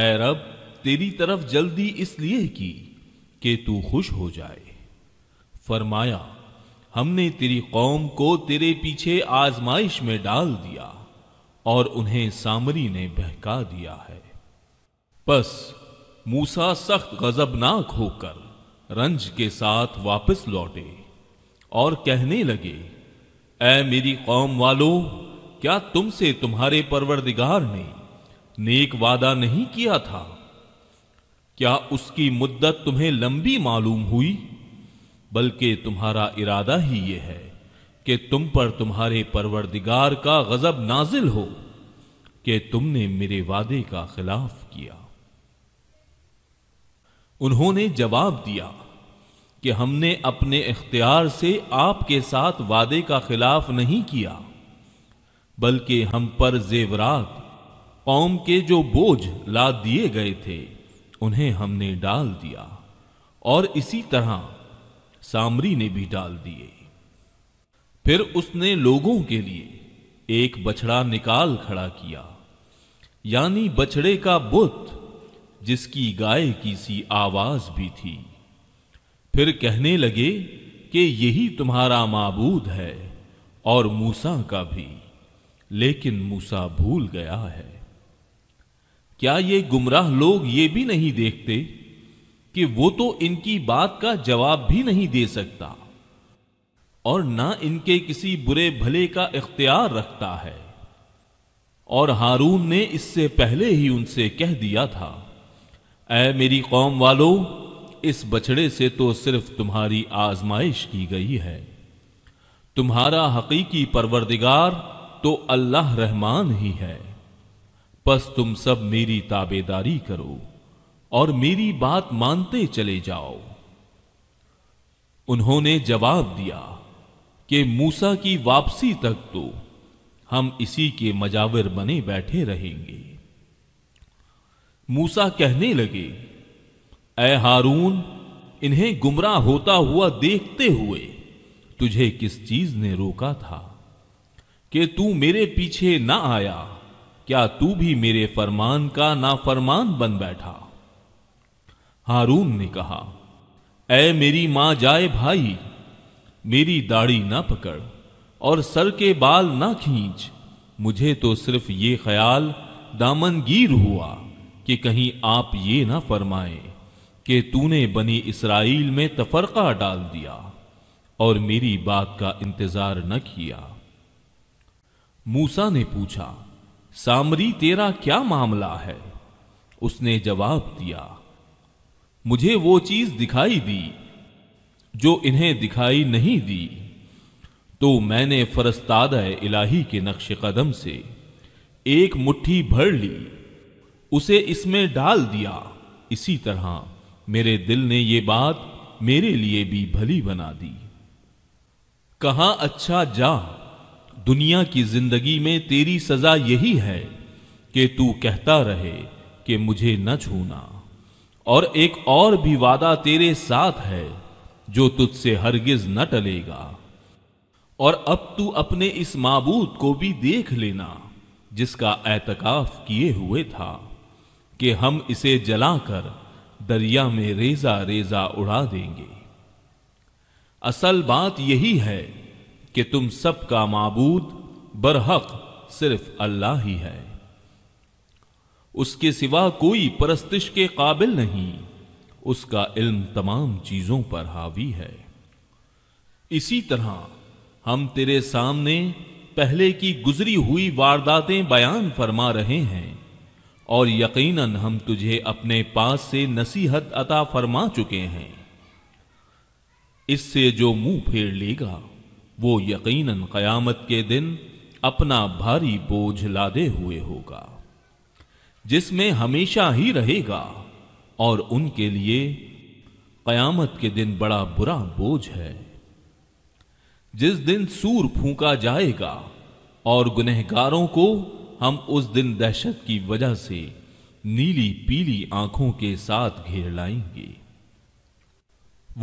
ऐरब तेरी तरफ जल्दी इसलिए की कि तू खुश हो जाए फरमाया हमने तेरी कौम को तेरे पीछे आजमाइश में डाल दिया और उन्हें सामरी ने बहका दिया है बस मूसा सख्त गजबनाक होकर रंज के साथ वापस लौटे और कहने लगे ए मेरी कौम वालों क्या तुमसे तुम्हारे परवरदिगार ने नेक वादा नहीं किया था क्या उसकी मुद्दत तुम्हें लंबी मालूम हुई बल्कि तुम्हारा इरादा ही यह है कि तुम पर तुम्हारे परवरदिगार का गजब नाजिल हो कि तुमने मेरे वादे का खिलाफ किया उन्होंने जवाब दिया कि हमने अपने इख्तियार से आपके साथ वादे का खिलाफ नहीं किया बल्कि हम पर जेवरात कौम के जो बोझ ला दिए गए थे उन्हें हमने डाल दिया और इसी तरह सामरी ने भी डाल दिए फिर उसने लोगों के लिए एक बछड़ा निकाल खड़ा किया यानी बछड़े का बुत जिसकी गाय की सी आवाज भी थी फिर कहने लगे कि यही तुम्हारा माबूद है और मूसा का भी लेकिन मूसा भूल गया है क्या ये गुमराह लोग ये भी नहीं देखते कि वो तो इनकी बात का जवाब भी नहीं दे सकता और ना इनके किसी बुरे भले का इख्तियार रखता है और हारून ने इससे पहले ही उनसे कह दिया था ऐ मेरी कौम वालों इस बछड़े से तो सिर्फ तुम्हारी आजमाइश की गई है तुम्हारा हकीकी परवरदिगार तो अल्लाह रहमान ही है बस तुम सब मेरी ताबेदारी करो और मेरी बात मानते चले जाओ उन्होंने जवाब दिया कि मूसा की वापसी तक तो हम इसी के मजाविर बने बैठे रहेंगे मूसा कहने लगे ए हारून इन्हें गुमराह होता हुआ देखते हुए तुझे किस चीज ने रोका था कि तू मेरे पीछे ना आया क्या तू भी मेरे फरमान का नाफरमान बन बैठा हारून ने कहा ऐ मेरी मां जाए भाई मेरी दाढ़ी ना पकड़ और सर के बाल ना खींच मुझे तो सिर्फ ये ख्याल दामनगीर हुआ कि कहीं आप ये ना फरमाएं कि तूने बनी इसराइल में तफरका डाल दिया और मेरी बात का इंतजार न किया मूसा ने पूछा सामरी तेरा क्या मामला है उसने जवाब दिया मुझे वो चीज दिखाई दी जो इन्हें दिखाई नहीं दी तो मैंने फरस्ताद इलाही के नक्श कदम से एक मुट्ठी भर ली उसे इसमें डाल दिया इसी तरह मेरे दिल ने ये बात मेरे लिए भी भली बना दी कहा अच्छा जा दुनिया की जिंदगी में तेरी सजा यही है कि तू कहता रहे कि मुझे न छूना और एक और भी वादा तेरे साथ है जो तुझसे हरगिज न टलेगा और अब तू अपने इस माबूद को भी देख लेना जिसका एतकाफ किए हुए था कि हम इसे जलाकर दरिया में रेजा रेजा उड़ा देंगे असल बात यही है कि तुम सब का माबूद बरहक सिर्फ अल्लाह ही है उसके सिवा कोई परस्तिश के काबिल नहीं उसका इल्म तमाम चीजों पर हावी है इसी तरह हम तेरे सामने पहले की गुजरी हुई वारदातें बयान फरमा रहे हैं और यकीनन हम तुझे अपने पास से नसीहत अता फरमा चुके हैं इससे जो मुंह फेर लेगा वो यकीनन कयामत के दिन अपना भारी बोझ लादे हुए होगा जिसमें हमेशा ही रहेगा और उनके लिए कयामत के दिन बड़ा बुरा बोझ है जिस दिन सूर फूंका जाएगा और गुनहगारों को हम उस दिन दहशत की वजह से नीली पीली आंखों के साथ घेर लाएंगे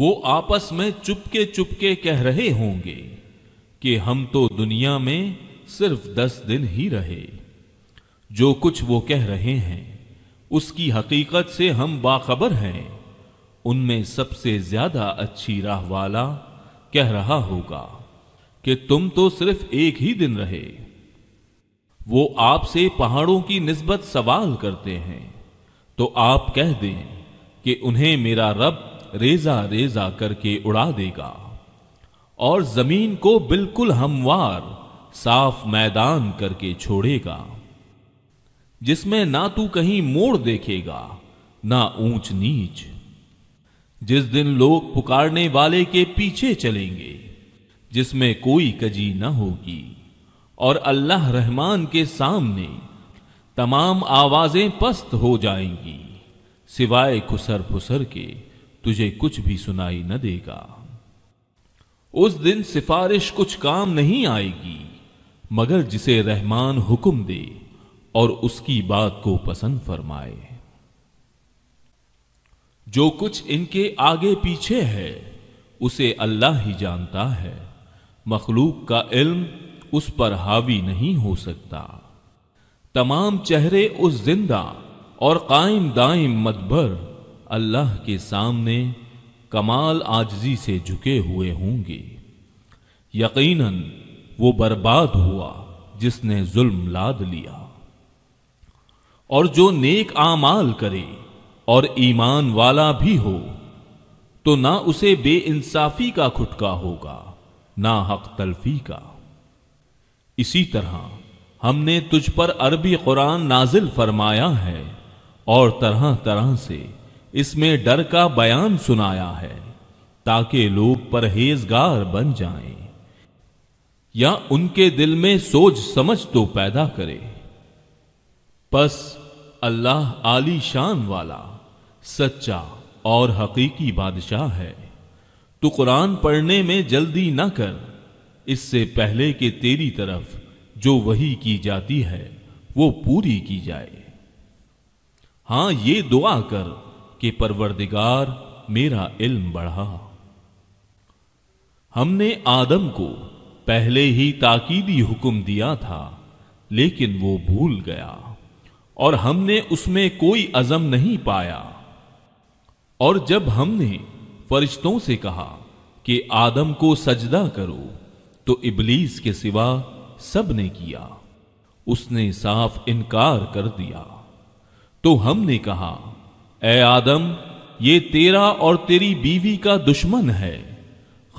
वो आपस में चुपके चुपके कह रहे होंगे कि हम तो दुनिया में सिर्फ दस दिन ही रहे जो कुछ वो कह रहे हैं उसकी हकीकत से हम बाखबर हैं उनमें सबसे ज्यादा अच्छी राह वाला कह रहा होगा कि तुम तो सिर्फ एक ही दिन रहे वो आपसे पहाड़ों की निस्बत सवाल करते हैं तो आप कह दें कि उन्हें मेरा रब रेजा रेजा करके उड़ा देगा और जमीन को बिल्कुल हमवार साफ मैदान करके छोड़ेगा जिसमें ना तू कहीं मोड़ देखेगा ना ऊंच नीच जिस दिन लोग पुकारने वाले के पीछे चलेंगे जिसमें कोई कजी ना होगी और अल्लाह रहमान के सामने तमाम आवाजें पस्त हो जाएंगी सिवाय खुसर फुसर के तुझे कुछ भी सुनाई न देगा उस दिन सिफारिश कुछ काम नहीं आएगी मगर जिसे रहमान हुक्म दे और उसकी बात को पसंद फरमाए जो कुछ इनके आगे पीछे है उसे अल्लाह ही जानता है मखलूक का इल्म उस पर हावी नहीं हो सकता तमाम चेहरे उस जिंदा और कायम दाइम मतभर अल्लाह के सामने कमाल आजजी से झुके हुए होंगे यकीनन वो बर्बाद हुआ जिसने जुल्म लाद लिया और जो नेक आमाल करे और ईमान वाला भी हो तो ना उसे बेइंसाफी का खुटका होगा ना हक तल्फी का इसी तरह हमने तुझ पर अरबी कुरान नाजिल फरमाया है और तरह तरह से इसमें डर का बयान सुनाया है ताकि लोग परहेजगार बन जाएं या उनके दिल में सोच समझ तो पैदा करे बस अल्लाह आली शान वाला सच्चा और हकीकी बादशाह है तो कुरान पढ़ने में जल्दी ना कर इससे पहले कि तेरी तरफ जो वही की जाती है वो पूरी की जाए हां ये दुआ कर कि परवरदिगार मेरा इल्म बढ़ा हमने आदम को पहले ही ताकीदी हुक्म दिया था लेकिन वो भूल गया और हमने उसमें कोई अजम नहीं पाया और जब हमने फरिश्तों से कहा कि आदम को सजदा करो तो इबलीस के सिवा सब ने किया उसने साफ इनकार कर दिया तो हमने कहा ए आदम ये तेरा और तेरी बीवी का दुश्मन है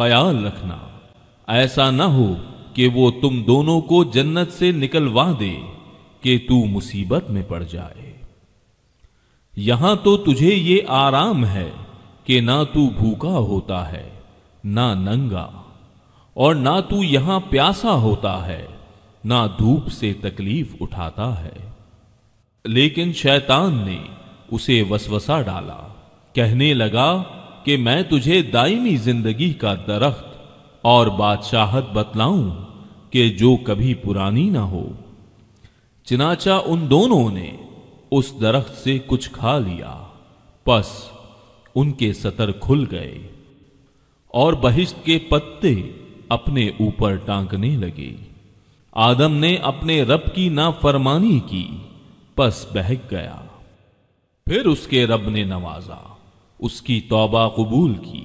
ख्याल रखना ऐसा ना हो कि वो तुम दोनों को जन्नत से निकलवा दे कि तू मुसीबत में पड़ जाए यहां तो तुझे ये आराम है कि ना तू भूखा होता है ना नंगा और ना तू यहां प्यासा होता है ना धूप से तकलीफ उठाता है लेकिन शैतान ने उसे वसवसा डाला कहने लगा कि मैं तुझे दायमी जिंदगी का दरख्त और बादशाहत बतलाऊं कि जो कभी पुरानी ना हो चिनाचा उन दोनों ने उस दरख्त से कुछ खा लिया बस उनके सतर खुल गए और बहिश्त के पत्ते अपने ऊपर टांकने लगे आदम ने अपने रब की नाफरमानी की पस बहक गया फिर उसके रब ने नवाजा उसकी तौबा कबूल की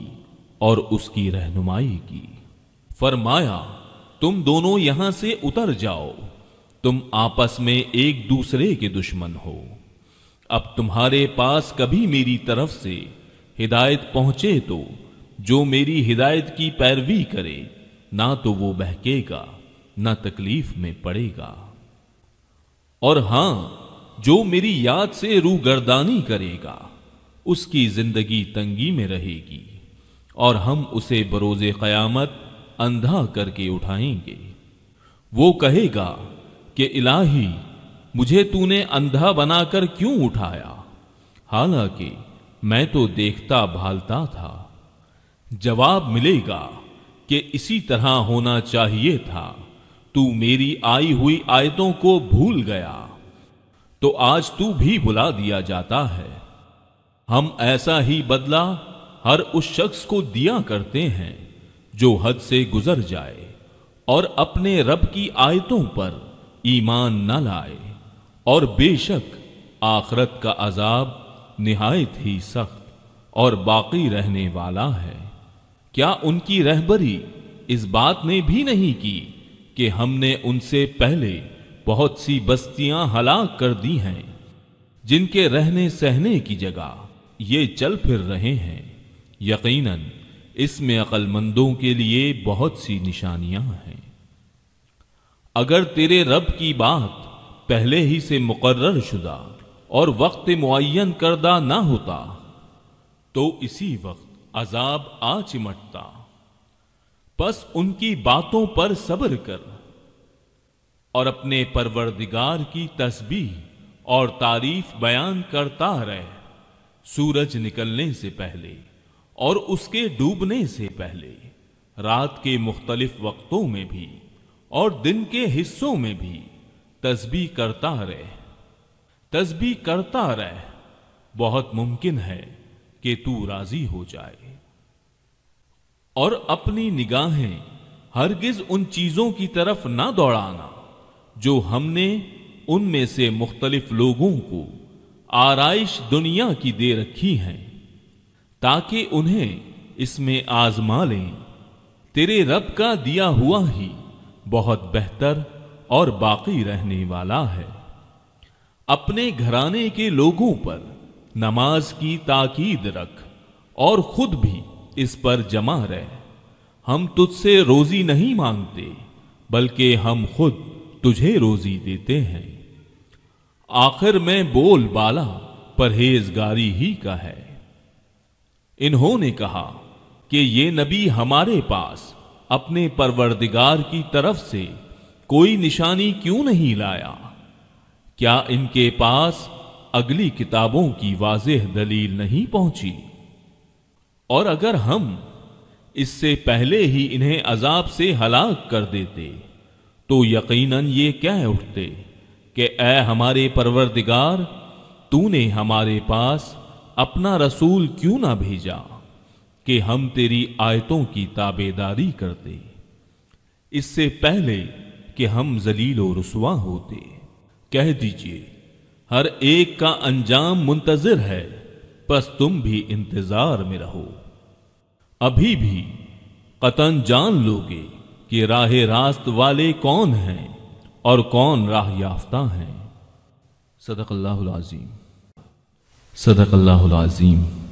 और उसकी रहनुमाई की फरमाया तुम दोनों यहां से उतर जाओ तुम आपस में एक दूसरे के दुश्मन हो अब तुम्हारे पास कभी मेरी तरफ से हिदायत पहुंचे तो जो मेरी हिदायत की पैरवी करे ना तो वो बहकेगा ना तकलीफ में पड़ेगा और हां जो मेरी याद से गर्दानी करेगा उसकी जिंदगी तंगी में रहेगी और हम उसे बरोज कयामत अंधा करके उठाएंगे वो कहेगा कि इलाही मुझे तूने अंधा बनाकर क्यों उठाया हालांकि मैं तो देखता भालता था जवाब मिलेगा कि इसी तरह होना चाहिए था तू मेरी आई हुई आयतों को भूल गया तो आज तू भी बुला दिया जाता है हम ऐसा ही बदला हर उस शख्स को दिया करते हैं जो हद से गुजर जाए और अपने रब की आयतों पर ईमान न लाए और बेशक आखरत का अजाब निहायत ही सख्त और बाकी रहने वाला है क्या उनकी रहबरी इस बात ने भी नहीं की कि हमने उनसे पहले बहुत सी बस्तियां हलाक कर दी हैं जिनके रहने सहने की जगह ये चल फिर रहे हैं यकीनन इसमें अक्लमंदों के लिए बहुत सी निशानियां हैं अगर तेरे रब की बात पहले ही से मुकर्र शुदा और वक्त मुन करदा ना होता तो इसी वक्त अजाब आ चिमटता बस उनकी बातों पर सब्र कर और अपने परवरदिगार की तस्बी और तारीफ बयान करता रहे सूरज निकलने से पहले और उसके डूबने से पहले रात के मुख्तलिफ वक्तों में भी और दिन के हिस्सों में भी तस्बी करता रहे तस्बी करता रहे बहुत मुमकिन है कि तू राजी हो जाए और अपनी निगाहें हरगिज उन चीजों की तरफ ना दौड़ाना जो हमने उनमें से मुख्तलिफ लोगों को आरइश दुनिया की दे रखी हैं ताकि उन्हें इसमें आजमा लें तेरे रब का दिया हुआ ही बहुत बेहतर और बाकी रहने वाला है अपने घराने के लोगों पर नमाज की ताकीद रख और खुद भी इस पर जमा रह हम तुझसे रोजी नहीं मांगते बल्कि हम खुद तुझे रोजी देते हैं आखिर में बोल बाला परहेजगारी ही का है इन्होंने कहा कि ये नबी हमारे पास अपने परवरदिगार की तरफ से कोई निशानी क्यों नहीं लाया क्या इनके पास अगली किताबों की वाजह दलील नहीं पहुंची और अगर हम इससे पहले ही इन्हें अजाब से हलाक कर देते तो यकीनन ये कह उठते कि ए हमारे परवरदिगार तूने हमारे पास अपना रसूल क्यों ना भेजा कि हम तेरी आयतों की ताबेदारी करते इससे पहले कि हम जलील और रसुआ होते कह दीजिए हर एक का अंजाम मुंतजर है बस तुम भी इंतजार में रहो अभी भी कतन जान लोगे कि राह रास्त वाले कौन हैं और कौन राह याफ्ता हैं सदक अल्लाह अजीम सदक अल्लाह अजीम